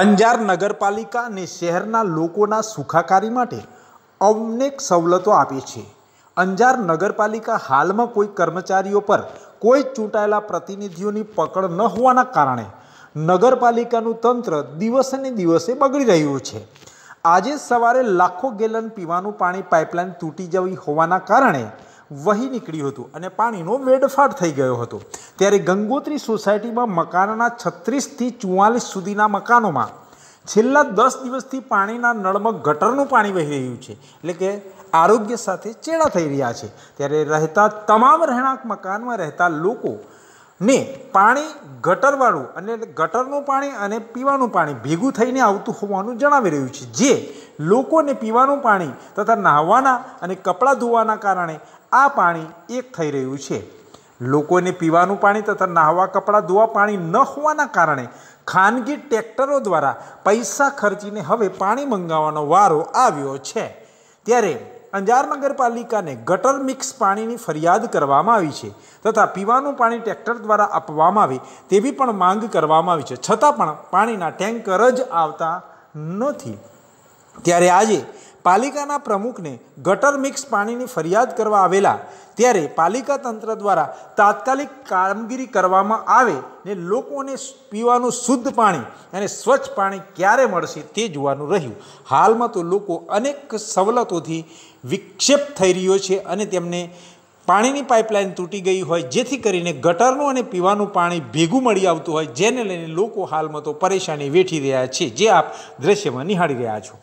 અંજાર નગરપાલિકા અને શહેરના લોકોના સુખાકારી માટે અનેક સવલતો આપે છે અંજાર નગરપાલિકા હાલમાં કોઈ કર્મચારીઓ પર કોઈ ચૂંટાયેલા પ્રતિનિધિઓની પકડ ન હોવાના કારણે નગરપાલિકાનું તંત્ર દિવસે દિવસે બગડી રહ્યું છે આજે સવારે લાખો ગેલન પીવાનું પાણી પાઇપલાઇન તૂટી જવી હોવાના કારણે વહી નીકળ્યું હતું અને પાણીનો વેડફાટ થઈ ગયો હતો ત્યારે ગંગોત્રી સોસાયટીમાં મકાનના છત્રીસથી ચુવાલીસ સુધીના મકાનોમાં છેલ્લા દસ દિવસથી પાણીના નળમાં ગટરનું પાણી વહી રહ્યું છે એટલે કે આરોગ્ય સાથે ચેડા થઈ રહ્યા છે ત્યારે રહેતા તમામ રહેણાંક મકાનમાં રહેતા લોકો ને પાણી ગટરવાળું અને ગટરનું પાણી અને પીવાનું પાણી ભેગું થઈને આવતું હોવાનું જણાવી રહ્યું છે જે લોકોને પીવાનું પાણી તથા નહાવાના અને કપડાં ધોવાના કારણે આ પાણી એક થઈ રહ્યું છે લોકોને પીવાનું પાણી તથા નાહવા કપડાં ધોવા પાણી ન હોવાના કારણે ખાનગી ટ્રેક્ટરો દ્વારા પૈસા ખર્ચીને હવે પાણી મંગાવવાનો વારો આવ્યો છે ત્યારે અંજાર નગરપાલિકાને ગટર મિક્સ પાણીની ફરિયાદ કરવામાં આવી છે તથા પીવાનું પાણી ટ્રેક્ટર દ્વારા આપવામાં આવે તેવી પણ માંગ કરવામાં આવી છે છતાં પણ પાણીના ટેન્કર જ આવતા નથી ત્યારે આજે પાલિકાના પ્રમુખને ગટર મિક્સ પાણીની ફરિયાદ કરવા આવેલા ત્યારે પાલિકા તંત્ર દ્વારા તાત્કાલિક કામગીરી કરવામાં આવે ને લોકોને પીવાનું શુદ્ધ પાણી અને સ્વચ્છ પાણી ક્યારે મળશે તે જોવાનું રહ્યું હાલમાં તો લોકો અનેક સવલતોથી વિક્ષેપ થઈ રહ્યો છે અને તેમને પાણીની પાઇપલાઇન તૂટી ગઈ હોય જેથી કરીને ગટરનું અને પીવાનું પાણી ભેગું મળી આવતું હોય જેને લઈને લોકો હાલમાં તો પરેશાની વેઠી રહ્યા છે જે આપ દ્રશ્યમાં નિહાળી રહ્યા છો